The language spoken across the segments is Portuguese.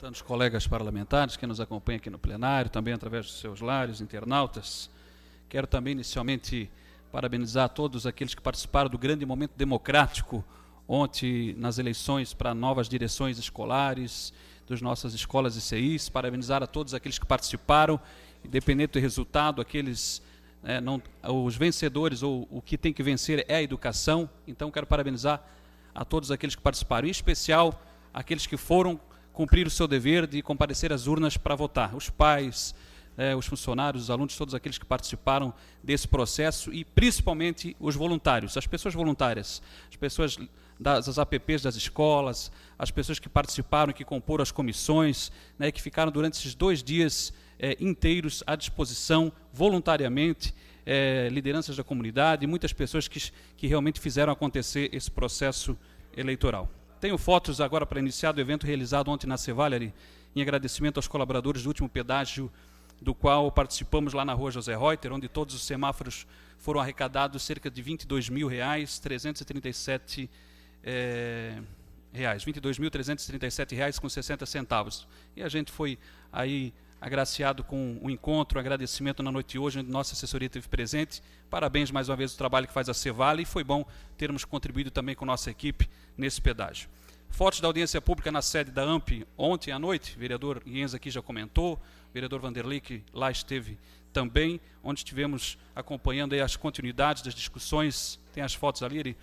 tantos colegas parlamentares que nos acompanham aqui no plenário, também através dos seus lares, internautas. Quero também, inicialmente, parabenizar a todos aqueles que participaram do grande momento democrático ontem nas eleições para novas direções escolares das nossas escolas e CIs. Parabenizar a todos aqueles que participaram, independente do resultado, aqueles. Né, não, os vencedores ou o que tem que vencer é a educação. Então, quero parabenizar a todos aqueles que participaram, em especial aqueles que foram cumprir o seu dever de comparecer às urnas para votar. Os pais, é, os funcionários, os alunos, todos aqueles que participaram desse processo e principalmente os voluntários, as pessoas voluntárias, as pessoas das, das APPs das escolas, as pessoas que participaram, que comporam as comissões, né, que ficaram durante esses dois dias é, inteiros à disposição voluntariamente. É, lideranças da comunidade, muitas pessoas que, que realmente fizeram acontecer esse processo eleitoral. Tenho fotos agora para iniciar do evento realizado ontem na Cevalha, em agradecimento aos colaboradores do último pedágio do qual participamos lá na rua José Reuter, onde todos os semáforos foram arrecadados cerca de 22 mil reais, 337 é, eh, reais, 22.337 reais com 60 centavos. E a gente foi aí agraciado com o um encontro, agradecimento na noite de hoje, onde nossa assessoria esteve presente. Parabéns mais uma vez do trabalho que faz a Cevale e foi bom termos contribuído também com nossa equipe nesse pedágio. Fotos da audiência pública na sede da AMP ontem à noite, o vereador Ienza aqui já comentou, o vereador Vanderlei que lá esteve também, onde estivemos acompanhando as continuidades das discussões, tem as fotos ali,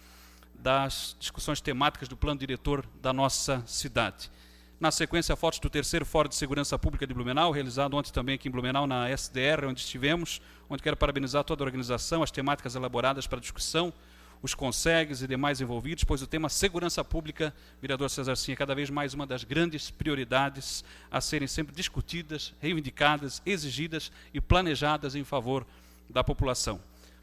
das discussões temáticas do plano diretor da nossa cidade. Na sequência, fotos do terceiro Fórum de Segurança Pública de Blumenau, realizado ontem também aqui em Blumenau, na SDR, onde estivemos, onde quero parabenizar toda a organização, as temáticas elaboradas para discussão, os consegues e demais envolvidos, pois o tema segurança pública, vereador César Sim, é cada vez mais uma das grandes prioridades a serem sempre discutidas, reivindicadas, exigidas e planejadas em favor da população.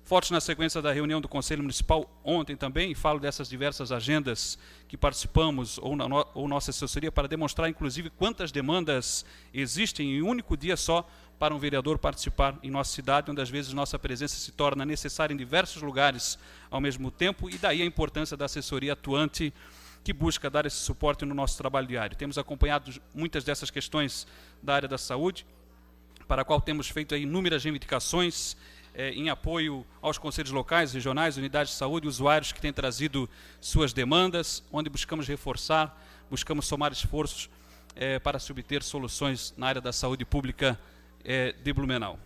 Fotos na sequência da reunião do Conselho Municipal ontem também, falo dessas diversas agendas que participamos ou, na no, ou nossa assessoria para demonstrar, inclusive, quantas demandas existem em um único dia só para um vereador participar em nossa cidade, onde às vezes nossa presença se torna necessária em diversos lugares ao mesmo tempo, e daí a importância da assessoria atuante que busca dar esse suporte no nosso trabalho diário. Temos acompanhado muitas dessas questões da área da saúde, para a qual temos feito inúmeras reivindicações é, em apoio aos conselhos locais, regionais, unidades de saúde, usuários que têm trazido suas demandas, onde buscamos reforçar, buscamos somar esforços é, para se obter soluções na área da saúde pública é, de Blumenau.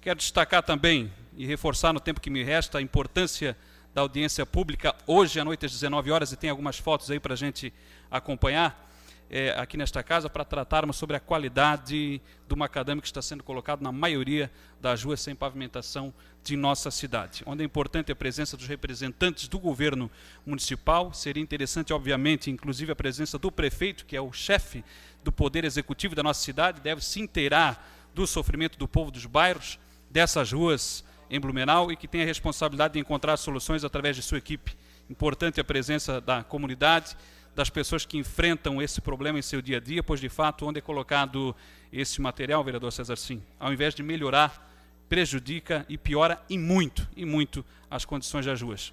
Quero destacar também e reforçar no tempo que me resta a importância da audiência pública hoje à noite às 19 horas e tem algumas fotos aí para a gente acompanhar é, aqui nesta casa para tratarmos sobre a qualidade do macadame que está sendo colocado na maioria das ruas sem pavimentação de nossa cidade, onde é importante a presença dos representantes do governo municipal. Seria interessante, obviamente, inclusive a presença do prefeito, que é o chefe do poder executivo da nossa cidade, deve se inteirar do sofrimento do povo dos bairros, dessas ruas em Blumenau e que tem a responsabilidade de encontrar soluções através de sua equipe. Importante a presença da comunidade, das pessoas que enfrentam esse problema em seu dia a dia, pois de fato, onde é colocado esse material, vereador César Sim, ao invés de melhorar, prejudica e piora e muito, e muito as condições das ruas.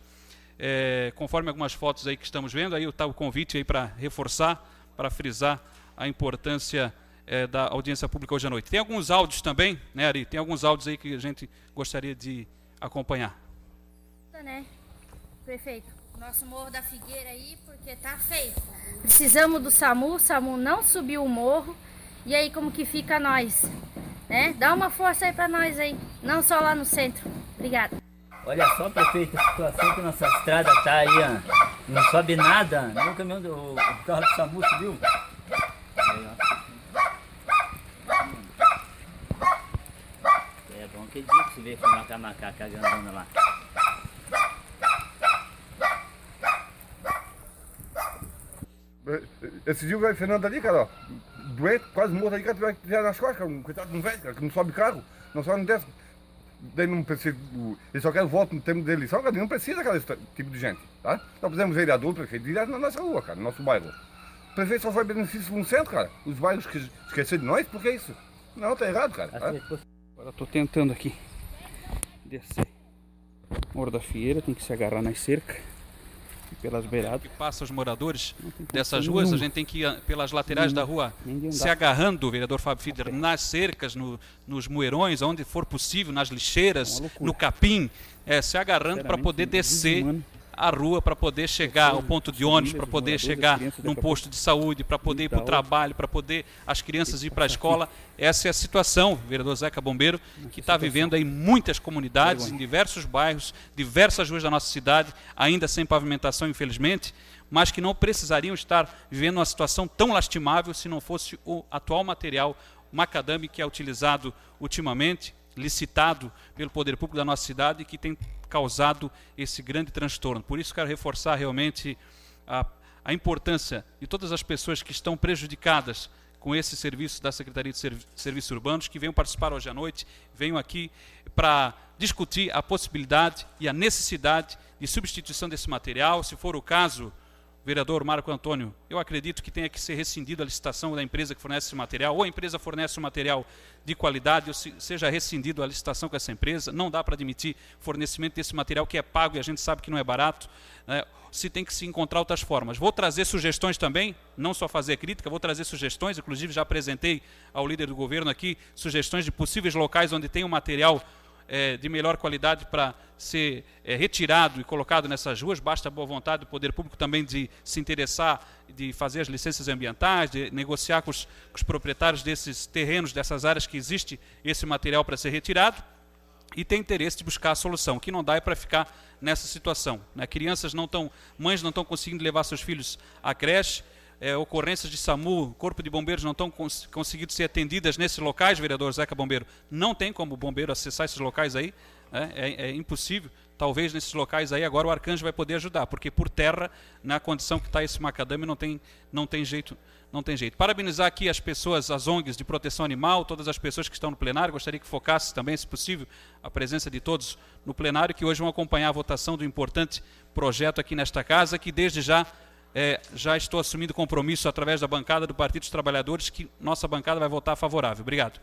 É, conforme algumas fotos aí que estamos vendo, aí está o convite aí para reforçar, para frisar a importância é, da audiência pública hoje à noite. Tem alguns áudios também, né, Ari? Tem alguns áudios aí que a gente gostaria de acompanhar. Né, prefeito? nosso morro da Figueira aí, porque tá feio. Precisamos do SAMU, o SAMU não subiu o morro. E aí como que fica nós? Né? Dá uma força aí pra nós aí, não só lá no centro. Obrigada. Olha só, prefeito, a situação que nossa estrada tá aí, ó. Não sobe nada. Meu caminhão, do o carro do SAMU subiu. É bom que diz que você vê com a macaca grandona lá. É, esse dia o velho Fernando tá ali, cara, ó, doente, quase morto ali, cara, tiver nas costas, cara, um coitado de um velho, cara, que não sobe carro, não sobe, não desce. Daí não precisa, ele só quer voto no tempo de eleição, cara, não precisa aquele tipo de gente, tá? Nós precisamos vereador, prefeito, direto na nossa rua, cara, no nosso bairro. O prefeito só foi benefício no centro, cara. Os bairros que de nós, por que isso? Não, tá errado, cara. Tá? Agora eu tô tentando aqui descer. Morro da fieira, tem que se agarrar na cerca pelas beiradas. Que passa os moradores dessas ruas, nenhum. a gente tem que ir ah, pelas laterais nenhum. da rua se agarrando, vereador Fábio Fiedler, okay. nas cercas, no, nos moerões, onde for possível, nas lixeiras, é no capim, é, se agarrando para poder é descer a rua para poder chegar ao ponto de ônibus, para poder chegar num posto de saúde, para poder ir para o trabalho, para poder as crianças ir para a escola. Essa é a situação, vereador Zeca Bombeiro, que está vivendo em muitas comunidades, em diversos bairros, diversas ruas da nossa cidade, ainda sem pavimentação, infelizmente, mas que não precisariam estar vivendo uma situação tão lastimável se não fosse o atual material macadame que é utilizado ultimamente licitado pelo poder público da nossa cidade e que tem causado esse grande transtorno. Por isso, quero reforçar realmente a, a importância de todas as pessoas que estão prejudicadas com esse serviço da Secretaria de Servi Serviços Urbanos, que venham participar hoje à noite, venham aqui para discutir a possibilidade e a necessidade de substituição desse material, se for o caso, Vereador Marco Antônio, eu acredito que tenha que ser rescindida a licitação da empresa que fornece esse material, ou a empresa fornece um material de qualidade, ou se, seja rescindido a licitação com essa empresa. Não dá para admitir fornecimento desse material que é pago e a gente sabe que não é barato. Né? Se tem que se encontrar outras formas. Vou trazer sugestões também, não só fazer crítica, vou trazer sugestões, inclusive já apresentei ao líder do governo aqui sugestões de possíveis locais onde tem um material é, de melhor qualidade para ser é, retirado e colocado nessas ruas, basta a boa vontade do poder público também de se interessar, de fazer as licenças ambientais, de negociar com os, com os proprietários desses terrenos, dessas áreas que existe esse material para ser retirado, e tem interesse de buscar a solução. O que não dá é para ficar nessa situação. Né? Crianças não estão, mães não estão conseguindo levar seus filhos à creche, é, ocorrências de SAMU, Corpo de Bombeiros não estão cons conseguindo ser atendidas nesses locais, vereador Zeca Bombeiro. Não tem como o bombeiro acessar esses locais aí, né? é, é, impossível. Talvez nesses locais aí agora o arcanjo vai poder ajudar, porque por terra, na condição que está esse macadame, não tem, não tem jeito. Não tem jeito. Parabenizar aqui as pessoas, as ONGs de proteção animal, todas as pessoas que estão no plenário. Gostaria que focasse também, se possível, a presença de todos no plenário, que hoje vão acompanhar a votação do importante projeto aqui nesta casa, que desde já é, já estou assumindo compromisso através da bancada do Partido dos Trabalhadores que nossa bancada vai votar favorável. Obrigado.